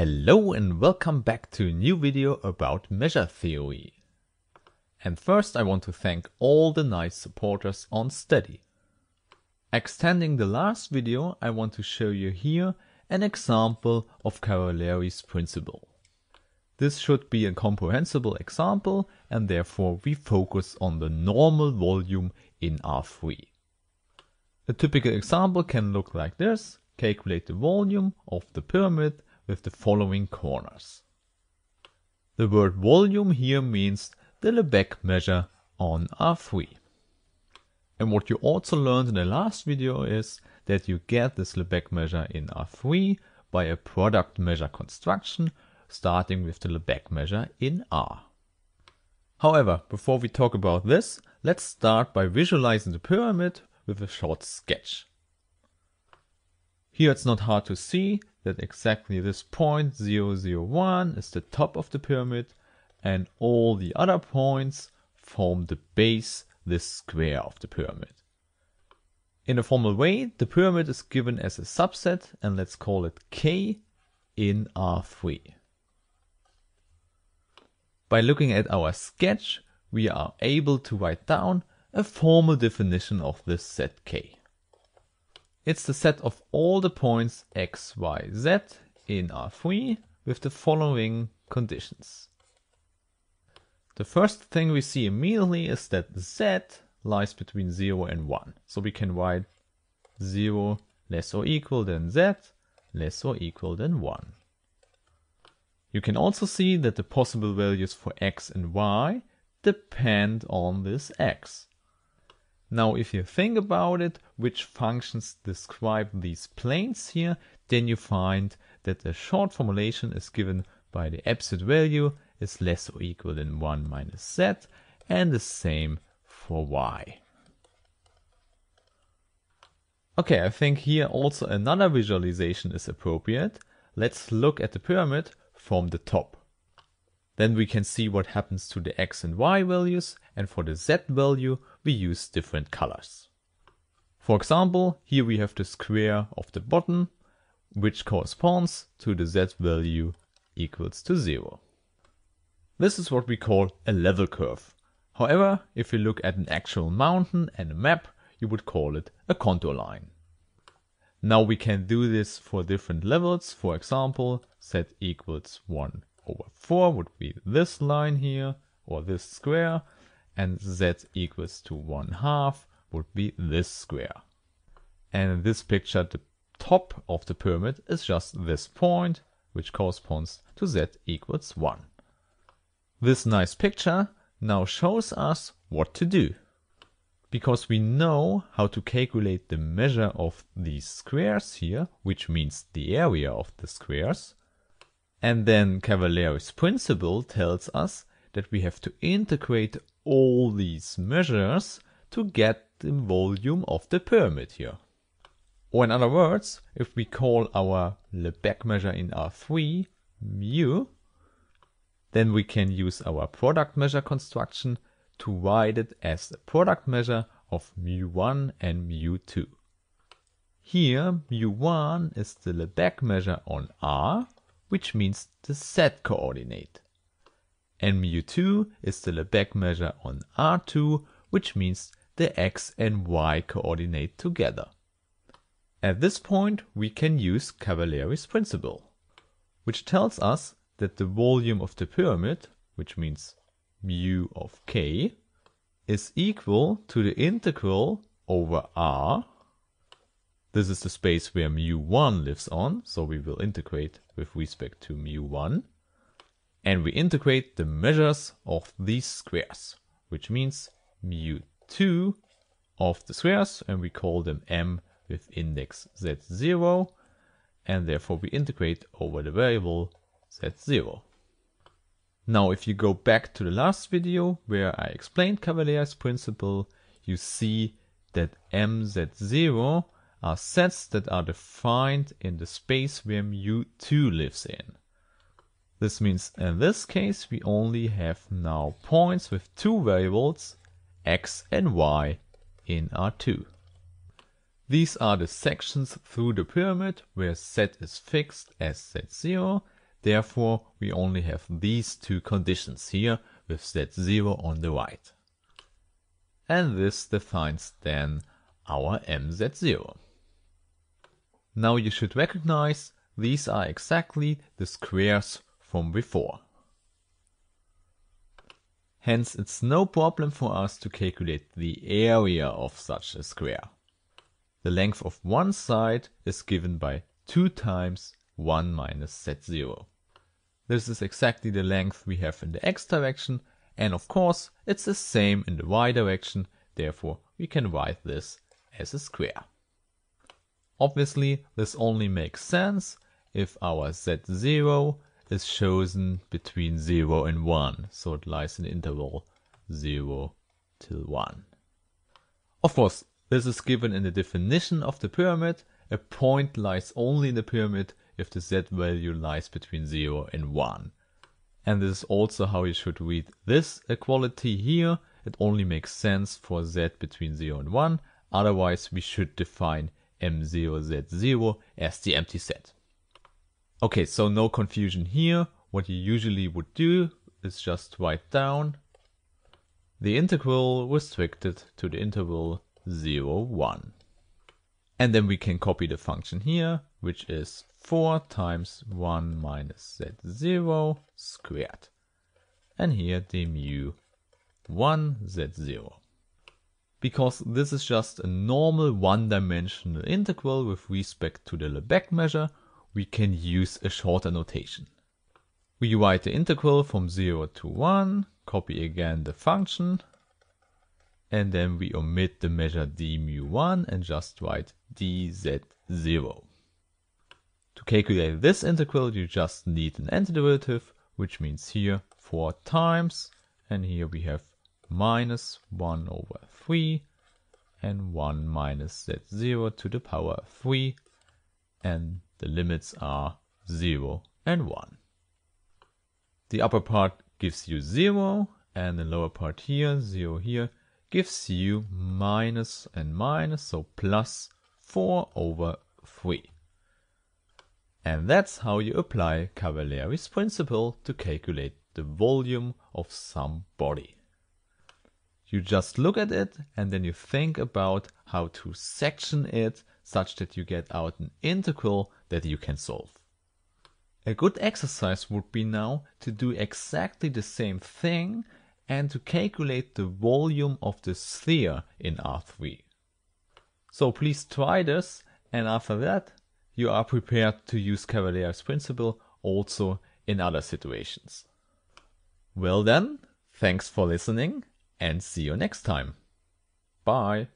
Hello and welcome back to a new video about measure theory. And first I want to thank all the nice supporters on Steady. Extending the last video I want to show you here an example of Cavalieri's principle. This should be a comprehensible example and therefore we focus on the normal volume in R3. A typical example can look like this. Calculate the volume of the pyramid with the following corners. The word volume here means the Lebesgue measure on R3. And what you also learned in the last video is that you get this Lebesgue measure in R3 by a product measure construction starting with the Lebesgue measure in R. However, before we talk about this, let's start by visualizing the pyramid with a short sketch. Here it's not hard to see, that exactly this point zero zero one is the top of the pyramid and all the other points form the base, this square of the pyramid. In a formal way, the pyramid is given as a subset and let's call it K in R3. By looking at our sketch, we are able to write down a formal definition of this set K. It's the set of all the points x, y, z in R3 with the following conditions. The first thing we see immediately is that z lies between 0 and 1. So we can write 0 less or equal than z, less or equal than 1. You can also see that the possible values for x and y depend on this x. Now if you think about it, which functions describe these planes here, then you find that the short formulation is given by the absolute value is less or equal than 1 minus z, and the same for y. Okay, I think here also another visualization is appropriate. Let's look at the pyramid from the top. Then we can see what happens to the X and Y values, and for the Z value, we use different colors. For example, here we have the square of the bottom, which corresponds to the Z value equals to zero. This is what we call a level curve. However, if you look at an actual mountain and a map, you would call it a contour line. Now we can do this for different levels, for example, z equals 1 over 4 would be this line here, or this square, and z equals to 1 half would be this square. And in this picture, the top of the pyramid is just this point, which corresponds to z equals 1. This nice picture now shows us what to do. Because we know how to calculate the measure of these squares here, which means the area of the squares, and then Cavalieri's principle tells us that we have to integrate all these measures to get the volume of the pyramid here. Or in other words, if we call our Lebesgue measure in R3 mu, then we can use our product measure construction to write it as the product measure of mu1 and mu2. Here mu1 is the Lebesgue measure on R, which means the z coordinate. And mu2 is the Lebesgue measure on R2, which means the x and y coordinate together. At this point, we can use Cavalieri's principle, which tells us that the volume of the pyramid, which means mu of k, is equal to the integral over r this is the space where mu1 lives on, so we will integrate with respect to mu1. And we integrate the measures of these squares, which means mu2 of the squares, and we call them m with index z0, and therefore we integrate over the variable z0. Now if you go back to the last video, where I explained Cavalier's principle, you see that mz0 are sets that are defined in the space where mu2 lives in. This means in this case we only have now points with two variables x and y in R2. These are the sections through the pyramid where set is fixed as set 0 therefore we only have these two conditions here with set 0 on the right. And this defines then our mz0. Now you should recognize these are exactly the squares from before. Hence it's no problem for us to calculate the area of such a square. The length of one side is given by 2 times 1 minus z0. This is exactly the length we have in the x direction and of course it's the same in the y direction therefore we can write this as a square. Obviously this only makes sense if our z0 is chosen between 0 and 1, so it lies in the interval 0 till 1. Of course, this is given in the definition of the pyramid. A point lies only in the pyramid if the z value lies between 0 and 1. And this is also how you should read this equality here. It only makes sense for z between 0 and 1. Otherwise, we should define M0Z0 as the empty set. Okay, so no confusion here. What you usually would do is just write down the integral restricted to the interval 0, 1. And then we can copy the function here, which is 4 times 1 minus z0 squared. And here the mu 1z0 because this is just a normal one-dimensional integral with respect to the Lebesgue measure, we can use a shorter notation. We write the integral from 0 to 1, copy again the function, and then we omit the measure d mu 1 and just write dz0. To calculate this integral you just need an antiderivative, which means here 4 times, and here we have minus 1 over 3 and 1 minus z0 to the power of 3 and the limits are 0 and 1. The upper part gives you 0 and the lower part here, 0 here, gives you minus and minus, so plus 4 over 3. And that's how you apply Cavalieri's principle to calculate the volume of some body. You just look at it and then you think about how to section it such that you get out an integral that you can solve. A good exercise would be now to do exactly the same thing and to calculate the volume of the sphere in R3. So please try this and after that you are prepared to use Cavalier's principle also in other situations. Well then, thanks for listening and see you next time. Bye.